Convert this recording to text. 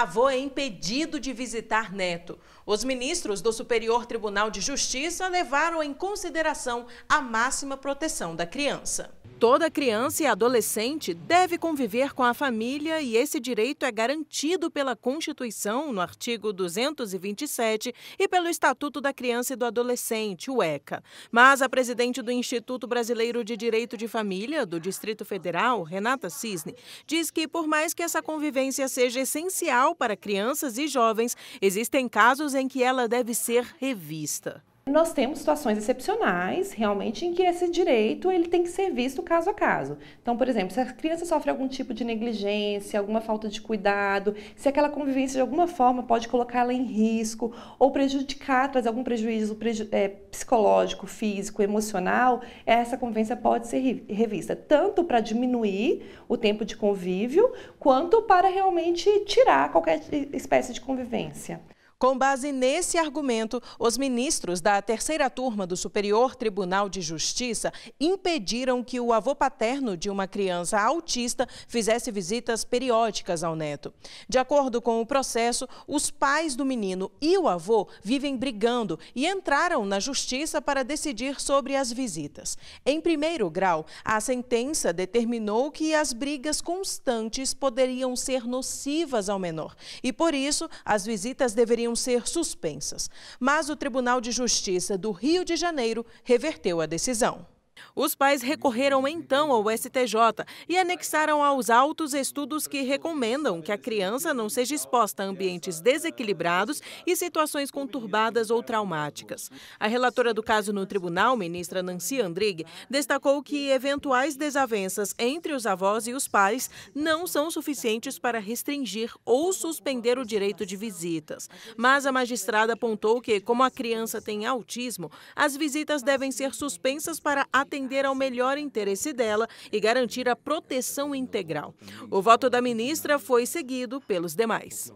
avô é impedido de visitar neto. Os ministros do Superior Tribunal de Justiça levaram em consideração a máxima proteção da criança. Toda criança e adolescente deve conviver com a família e esse direito é garantido pela Constituição, no artigo 227, e pelo Estatuto da Criança e do Adolescente, o ECA. Mas a presidente do Instituto Brasileiro de Direito de Família, do Distrito Federal, Renata Cisne, diz que, por mais que essa convivência seja essencial para crianças e jovens, existem casos em que ela deve ser revista. Nós temos situações excepcionais, realmente, em que esse direito ele tem que ser visto caso a caso. Então, por exemplo, se a criança sofre algum tipo de negligência, alguma falta de cuidado, se aquela convivência de alguma forma pode colocá-la em risco ou prejudicar, trazer algum prejuízo preju é, psicológico, físico, emocional, essa convivência pode ser revista, tanto para diminuir o tempo de convívio, quanto para realmente tirar qualquer espécie de convivência. Com base nesse argumento, os ministros da terceira turma do Superior Tribunal de Justiça impediram que o avô paterno de uma criança autista fizesse visitas periódicas ao neto. De acordo com o processo, os pais do menino e o avô vivem brigando e entraram na justiça para decidir sobre as visitas. Em primeiro grau, a sentença determinou que as brigas constantes poderiam ser nocivas ao menor e, por isso, as visitas deveriam deveriam ser suspensas, mas o Tribunal de Justiça do Rio de Janeiro reverteu a decisão. Os pais recorreram então ao STJ e anexaram aos autos estudos que recomendam que a criança não seja exposta a ambientes desequilibrados e situações conturbadas ou traumáticas. A relatora do caso no tribunal, ministra Nancy Andrighi, destacou que eventuais desavenças entre os avós e os pais não são suficientes para restringir ou suspender o direito de visitas. Mas a magistrada apontou que, como a criança tem autismo, as visitas devem ser suspensas para a atender ao melhor interesse dela e garantir a proteção integral. O voto da ministra foi seguido pelos demais.